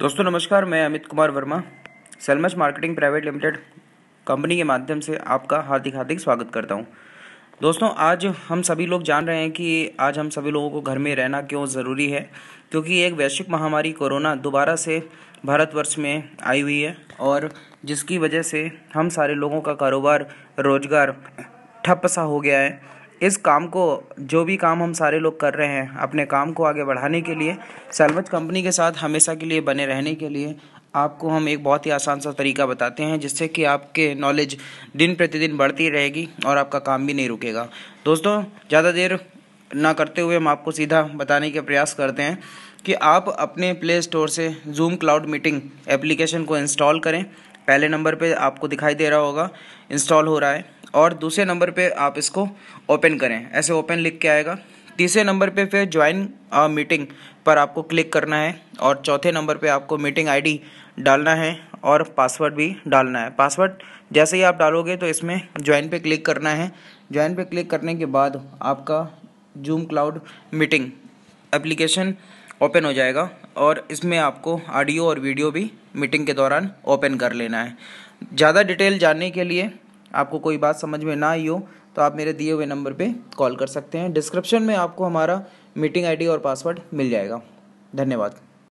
दोस्तों नमस्कार मैं अमित कुमार वर्मा सेलमस मार्केटिंग प्राइवेट लिमिटेड कंपनी के माध्यम से आपका हार्दिक हार्दिक स्वागत करता हूँ दोस्तों आज हम सभी लोग जान रहे हैं कि आज हम सभी लोगों को घर में रहना क्यों ज़रूरी है क्योंकि एक वैश्विक महामारी कोरोना दोबारा से भारतवर्ष में आई हुई है और जिसकी वजह से हम सारे लोगों का कारोबार रोजगार ठप सा हो गया है इस काम को जो भी काम हम सारे लोग कर रहे हैं अपने काम को आगे बढ़ाने के लिए सेल्वज कंपनी के साथ हमेशा के लिए बने रहने के लिए आपको हम एक बहुत ही आसान सा तरीका बताते हैं जिससे कि आपके नॉलेज दिन प्रतिदिन बढ़ती रहेगी और आपका काम भी नहीं रुकेगा दोस्तों ज़्यादा देर ना करते हुए हम आपको सीधा बताने के प्रयास करते हैं कि आप अपने प्ले स्टोर से जूम क्लाउड मीटिंग एप्लीकेशन को इंस्टॉल करें पहले नंबर पे आपको दिखाई दे रहा होगा इंस्टॉल हो रहा है और दूसरे नंबर पे आप इसको ओपन करें ऐसे ओपन लिख के आएगा तीसरे नंबर पे फिर ज्वाइन मीटिंग पर आपको क्लिक करना है और चौथे नंबर पे आपको मीटिंग आईडी डालना है और पासवर्ड भी डालना है पासवर्ड जैसे ही आप डालोगे तो इसमें ज्वाइन पे क्लिक करना है ज्वाइन पे क्लिक करने के बाद आपका Zoom cloud meeting application open हो जाएगा और इसमें आपको ऑडियो और वीडियो भी मीटिंग के दौरान ओपन कर लेना है ज़्यादा डिटेल जानने के लिए आपको कोई बात समझ में ना आई हो तो आप मेरे दिए हुए नंबर पे कॉल कर सकते हैं डिस्क्रिप्शन में आपको हमारा मीटिंग आईडी और पासवर्ड मिल जाएगा धन्यवाद